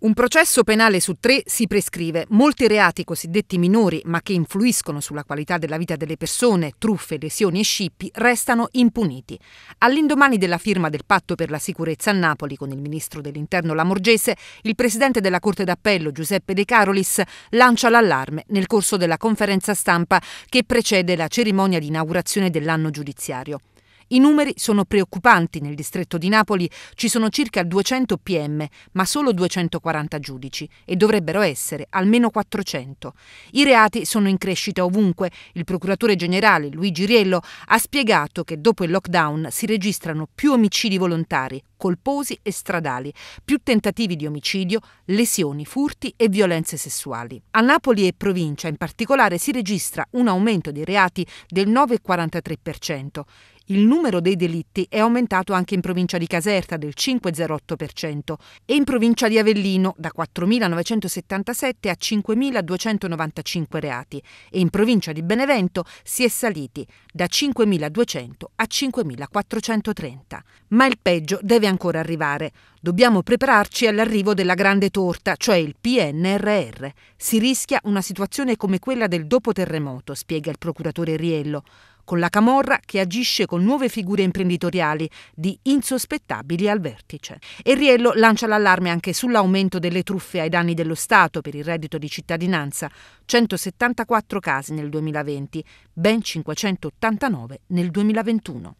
Un processo penale su tre si prescrive. Molti reati cosiddetti minori, ma che influiscono sulla qualità della vita delle persone, truffe, lesioni e scippi, restano impuniti. All'indomani della firma del patto per la sicurezza a Napoli con il ministro dell'interno Lamorgese, il presidente della Corte d'Appello Giuseppe De Carolis lancia l'allarme nel corso della conferenza stampa che precede la cerimonia di inaugurazione dell'anno giudiziario. I numeri sono preoccupanti. Nel distretto di Napoli ci sono circa 200 PM, ma solo 240 giudici e dovrebbero essere almeno 400. I reati sono in crescita ovunque. Il procuratore generale Luigi Riello ha spiegato che dopo il lockdown si registrano più omicidi volontari, colposi e stradali, più tentativi di omicidio, lesioni, furti e violenze sessuali. A Napoli e provincia in particolare si registra un aumento dei reati del 9,43%. Il numero dei delitti è aumentato anche in provincia di Caserta del 5,08% e in provincia di Avellino da 4.977 a 5.295 reati e in provincia di Benevento si è saliti da 5.200 a 5.430. Ma il peggio deve ancora arrivare. Dobbiamo prepararci all'arrivo della grande torta, cioè il PNRR. Si rischia una situazione come quella del dopo terremoto, spiega il procuratore Riello, con la Camorra che agisce con nuove figure imprenditoriali di insospettabili al vertice. E Riello lancia l'allarme anche sull'aumento delle truffe ai danni dello Stato per il reddito di cittadinanza, 174 casi nel 2020, ben 589 nel 2021.